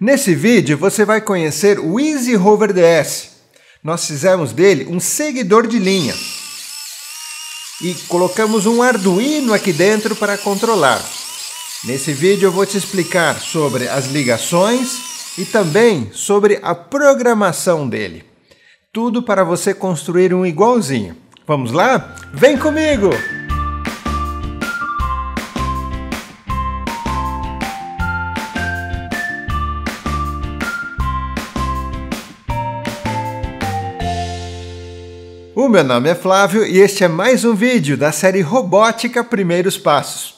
Nesse vídeo você vai conhecer o Easy Rover DS. Nós fizemos dele um seguidor de linha e colocamos um Arduino aqui dentro para controlar. Nesse vídeo eu vou te explicar sobre as ligações e também sobre a programação dele. Tudo para você construir um igualzinho. Vamos lá? Vem comigo! O meu nome é Flávio e este é mais um vídeo da série Robótica Primeiros Passos.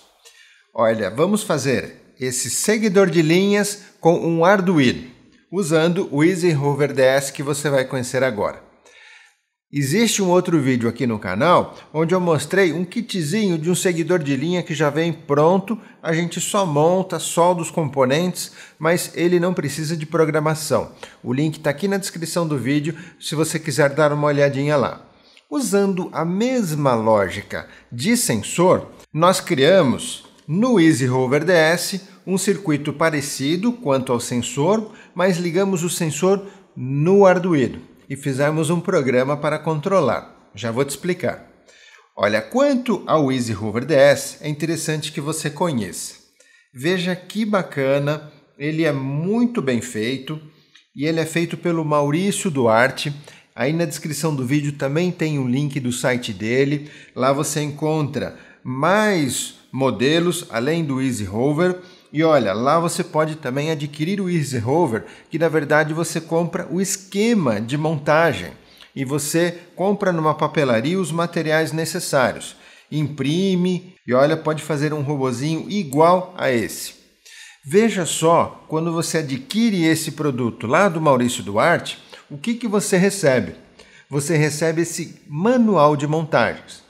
Olha, vamos fazer esse seguidor de linhas com um Arduino, usando o Easy Rover DS que você vai conhecer agora. Existe um outro vídeo aqui no canal onde eu mostrei um kitzinho de um seguidor de linha que já vem pronto, a gente só monta, solda os componentes, mas ele não precisa de programação. O link está aqui na descrição do vídeo se você quiser dar uma olhadinha lá. Usando a mesma lógica de sensor, nós criamos no Easy Rover DS um circuito parecido quanto ao sensor, mas ligamos o sensor no Arduino e fizemos um programa para controlar. Já vou te explicar. Olha, quanto ao Easy Rover DS, é interessante que você conheça. Veja que bacana, ele é muito bem feito e ele é feito pelo Maurício Duarte. Aí na descrição do vídeo também tem o um link do site dele. Lá você encontra mais modelos além do Easy Rover. E olha, lá você pode também adquirir o Easy Rover, que na verdade você compra o esquema de montagem e você compra numa papelaria os materiais necessários, imprime e olha, pode fazer um robozinho igual a esse. Veja só, quando você adquire esse produto lá do Maurício Duarte, o que, que você recebe? Você recebe esse manual de montagens,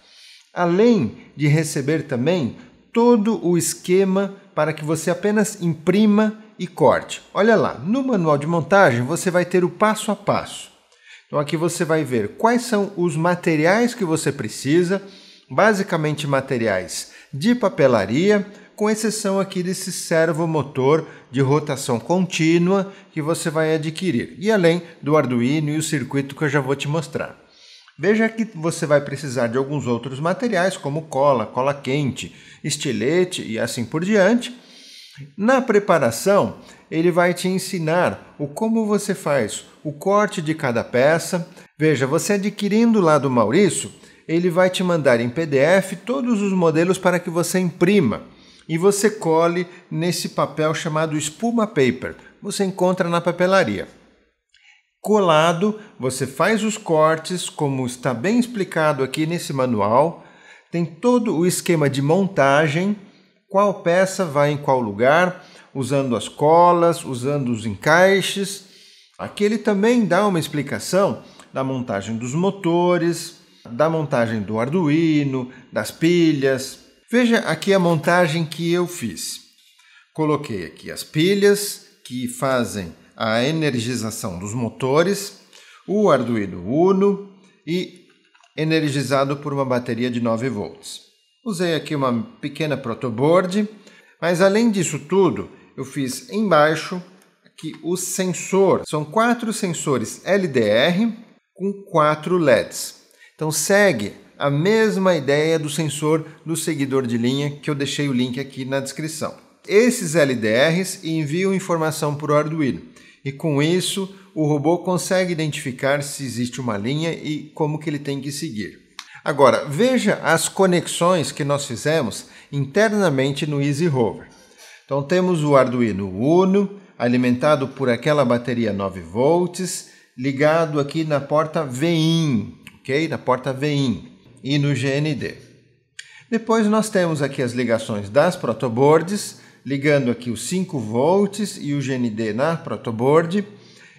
além de receber também todo o esquema para que você apenas imprima e corte. Olha lá, no manual de montagem você vai ter o passo a passo. Então aqui você vai ver quais são os materiais que você precisa, basicamente materiais de papelaria, com exceção aqui desse servo motor de rotação contínua que você vai adquirir, e além do Arduino e o circuito que eu já vou te mostrar. Veja que você vai precisar de alguns outros materiais, como cola, cola quente, estilete e assim por diante. Na preparação, ele vai te ensinar o como você faz o corte de cada peça. Veja, você adquirindo lá do Maurício, ele vai te mandar em PDF todos os modelos para que você imprima e você colhe nesse papel chamado espuma paper. Você encontra na papelaria. Colado, você faz os cortes, como está bem explicado aqui nesse manual. Tem todo o esquema de montagem, qual peça vai em qual lugar, usando as colas, usando os encaixes. Aqui ele também dá uma explicação da montagem dos motores, da montagem do Arduino, das pilhas, Veja aqui a montagem que eu fiz. Coloquei aqui as pilhas que fazem a energização dos motores, o Arduino Uno e energizado por uma bateria de 9 volts. Usei aqui uma pequena protoboard, mas além disso tudo, eu fiz embaixo aqui o sensor. São quatro sensores LDR com quatro LEDs. Então segue a mesma ideia do sensor do seguidor de linha que eu deixei o link aqui na descrição. Esses LDRs enviam informação para o Arduino e com isso o robô consegue identificar se existe uma linha e como que ele tem que seguir. Agora, veja as conexões que nós fizemos internamente no Easy Rover. Então temos o Arduino Uno, alimentado por aquela bateria 9 volts, ligado aqui na porta VIN, ok? Na porta VIN e no GND. Depois nós temos aqui as ligações das protoboards, ligando aqui os 5 volts e o GND na protoboard.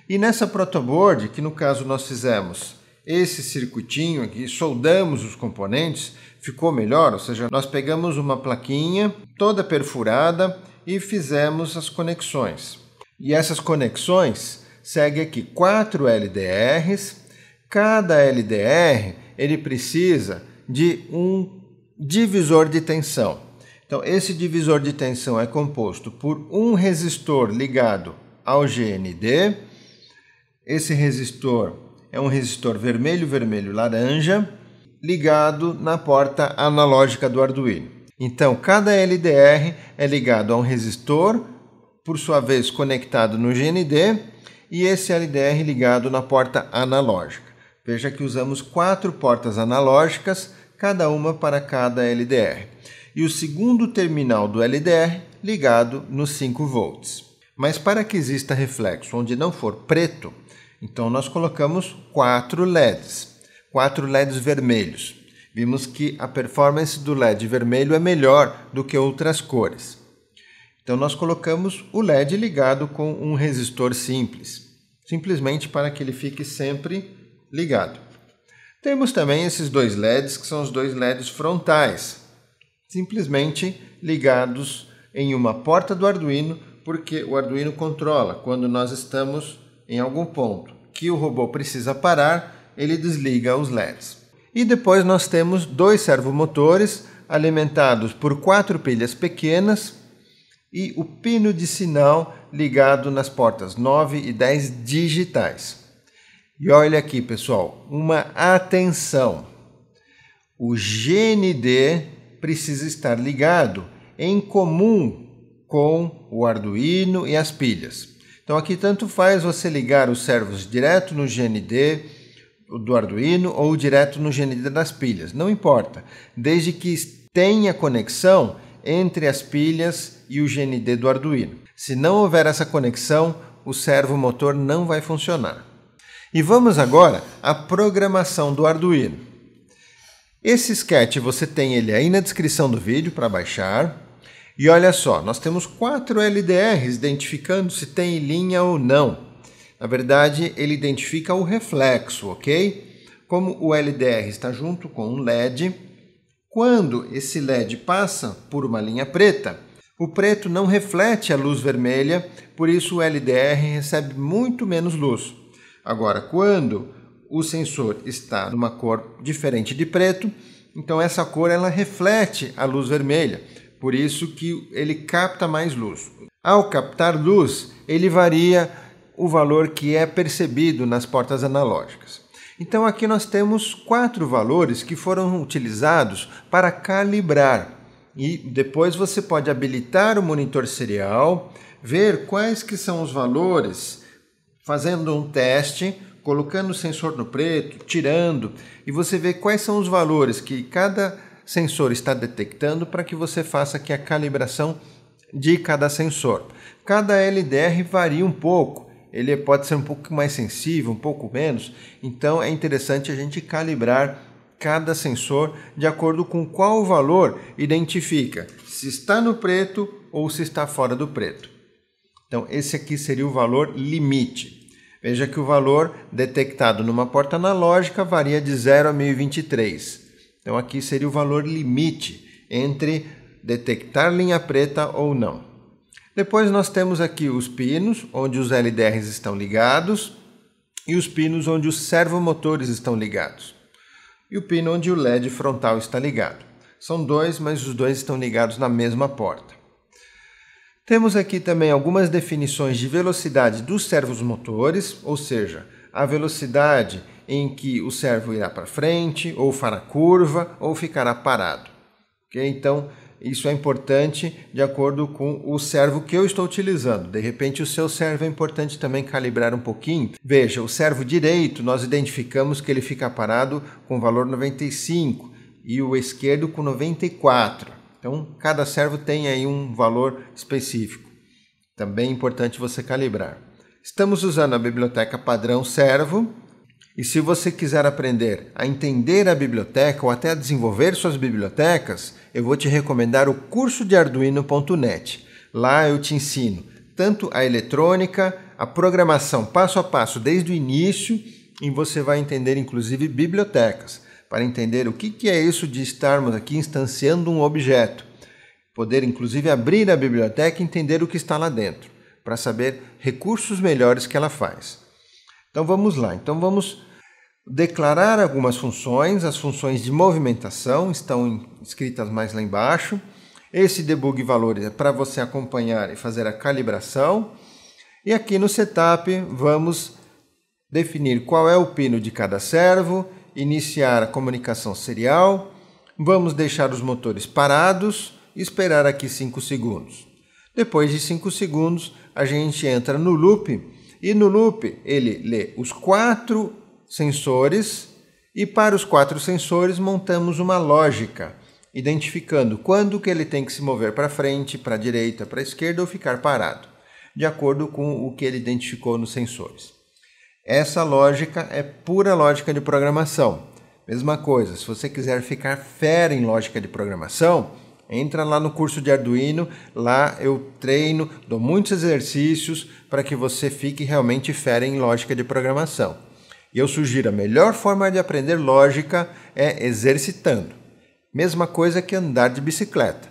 E nessa protoboard, que no caso nós fizemos esse circuitinho aqui, soldamos os componentes, ficou melhor, ou seja, nós pegamos uma plaquinha toda perfurada e fizemos as conexões. E essas conexões seguem aqui quatro LDRs, cada LDR ele precisa de um divisor de tensão. Então, esse divisor de tensão é composto por um resistor ligado ao GND. Esse resistor é um resistor vermelho-vermelho-laranja ligado na porta analógica do Arduino. Então, cada LDR é ligado a um resistor, por sua vez conectado no GND, e esse LDR ligado na porta analógica. Veja que usamos quatro portas analógicas, cada uma para cada LDR, e o segundo terminal do LDR ligado nos 5 volts. Mas para que exista reflexo onde não for preto, então nós colocamos quatro LEDs, quatro LEDs vermelhos. Vimos que a performance do LED vermelho é melhor do que outras cores. Então nós colocamos o LED ligado com um resistor simples, simplesmente para que ele fique sempre ligado. Temos também esses dois LEDs, que são os dois LEDs frontais, simplesmente ligados em uma porta do Arduino, porque o Arduino controla quando nós estamos em algum ponto que o robô precisa parar, ele desliga os LEDs. E depois nós temos dois servomotores alimentados por quatro pilhas pequenas e o pino de sinal ligado nas portas 9 e 10 digitais. E olha aqui, pessoal, uma atenção. O GND precisa estar ligado em comum com o Arduino e as pilhas. Então aqui tanto faz você ligar os servos direto no GND do Arduino ou direto no GND das pilhas, não importa, desde que tenha conexão entre as pilhas e o GND do Arduino. Se não houver essa conexão, o servo motor não vai funcionar. E vamos agora à programação do Arduino. Esse sketch você tem ele aí na descrição do vídeo para baixar. E olha só, nós temos quatro LDRs identificando se tem linha ou não. Na verdade, ele identifica o reflexo, ok? Como o LDR está junto com um LED, quando esse LED passa por uma linha preta, o preto não reflete a luz vermelha, por isso o LDR recebe muito menos luz. Agora, quando o sensor está numa cor diferente de preto, então essa cor ela reflete a luz vermelha, por isso que ele capta mais luz. Ao captar luz, ele varia o valor que é percebido nas portas analógicas. Então aqui nós temos quatro valores que foram utilizados para calibrar e depois você pode habilitar o monitor serial, ver quais que são os valores fazendo um teste, colocando o sensor no preto, tirando, e você vê quais são os valores que cada sensor está detectando para que você faça aqui a calibração de cada sensor. Cada LDR varia um pouco, ele pode ser um pouco mais sensível, um pouco menos, então é interessante a gente calibrar cada sensor de acordo com qual valor identifica se está no preto ou se está fora do preto. Então esse aqui seria o valor limite. Veja que o valor detectado numa porta analógica varia de 0 a 1023. Então aqui seria o valor limite entre detectar linha preta ou não. Depois nós temos aqui os pinos, onde os LDRs estão ligados, e os pinos onde os servomotores estão ligados. E o pino onde o LED frontal está ligado. São dois, mas os dois estão ligados na mesma porta. Temos aqui também algumas definições de velocidade dos servos motores, ou seja, a velocidade em que o servo irá para frente, ou fará curva, ou ficará parado. Okay? Então, isso é importante de acordo com o servo que eu estou utilizando. De repente, o seu servo é importante também calibrar um pouquinho. Veja, o servo direito, nós identificamos que ele fica parado com valor 95 e o esquerdo com 94. Então, cada servo tem aí um valor específico. Também é importante você calibrar. Estamos usando a biblioteca padrão servo. E se você quiser aprender a entender a biblioteca ou até a desenvolver suas bibliotecas, eu vou te recomendar o curso de arduino.net. Lá eu te ensino tanto a eletrônica, a programação passo a passo desde o início, e você vai entender inclusive bibliotecas para entender o que é isso de estarmos aqui instanciando um objeto. Poder, inclusive, abrir a biblioteca e entender o que está lá dentro, para saber recursos melhores que ela faz. Então vamos lá. Então vamos declarar algumas funções. As funções de movimentação estão escritas mais lá embaixo. Esse debug valores é para você acompanhar e fazer a calibração. E aqui no setup vamos definir qual é o pino de cada servo iniciar a comunicação serial. Vamos deixar os motores parados e esperar aqui 5 segundos. Depois de 5 segundos, a gente entra no loop e no loop ele lê os quatro sensores e para os quatro sensores montamos uma lógica, identificando quando que ele tem que se mover para frente, para a direita, para a esquerda ou ficar parado, de acordo com o que ele identificou nos sensores. Essa lógica é pura lógica de programação. Mesma coisa, se você quiser ficar fera em lógica de programação, entra lá no curso de Arduino, lá eu treino, dou muitos exercícios para que você fique realmente fera em lógica de programação. E eu sugiro a melhor forma de aprender lógica é exercitando. Mesma coisa que andar de bicicleta.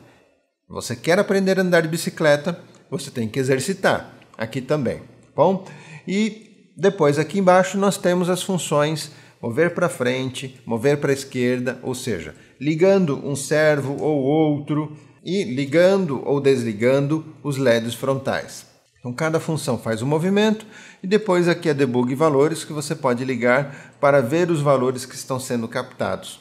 Você quer aprender a andar de bicicleta, você tem que exercitar. Aqui também, tá bom? E depois, aqui embaixo, nós temos as funções mover para frente, mover para a esquerda, ou seja, ligando um servo ou outro e ligando ou desligando os LEDs frontais. Então, cada função faz um movimento e depois aqui a é debug valores que você pode ligar para ver os valores que estão sendo captados.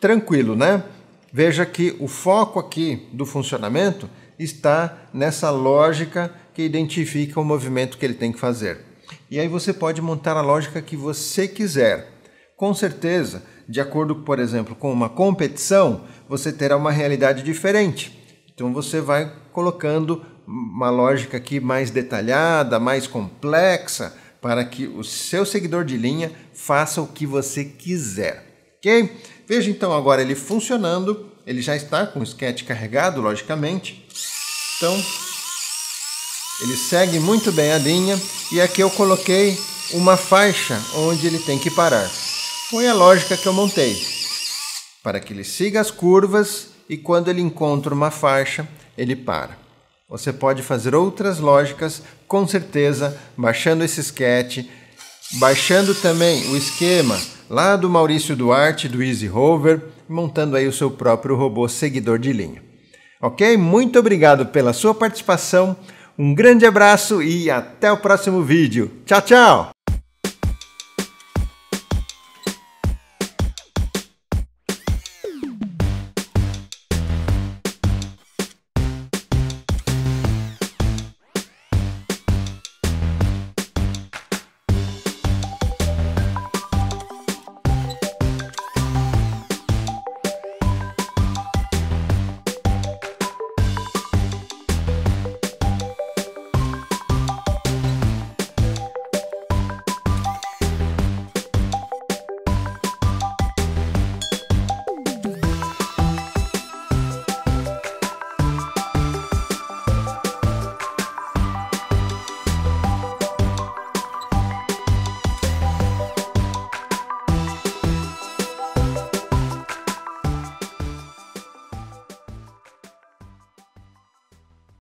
Tranquilo, né? Veja que o foco aqui do funcionamento está nessa lógica que identifica o movimento que ele tem que fazer. E aí você pode montar a lógica que você quiser. Com certeza, de acordo, por exemplo, com uma competição, você terá uma realidade diferente. Então você vai colocando uma lógica aqui mais detalhada, mais complexa, para que o seu seguidor de linha faça o que você quiser. Ok? Veja então agora ele funcionando. Ele já está com o sketch carregado, logicamente. Então, ele segue muito bem a linha e aqui eu coloquei uma faixa onde ele tem que parar. Foi a lógica que eu montei. Para que ele siga as curvas e quando ele encontra uma faixa, ele para. Você pode fazer outras lógicas, com certeza, baixando esse sketch, baixando também o esquema lá do Maurício Duarte, do Easy Rover, montando aí o seu próprio robô seguidor de linha. Ok? Muito obrigado pela sua participação. Um grande abraço e até o próximo vídeo. Tchau, tchau!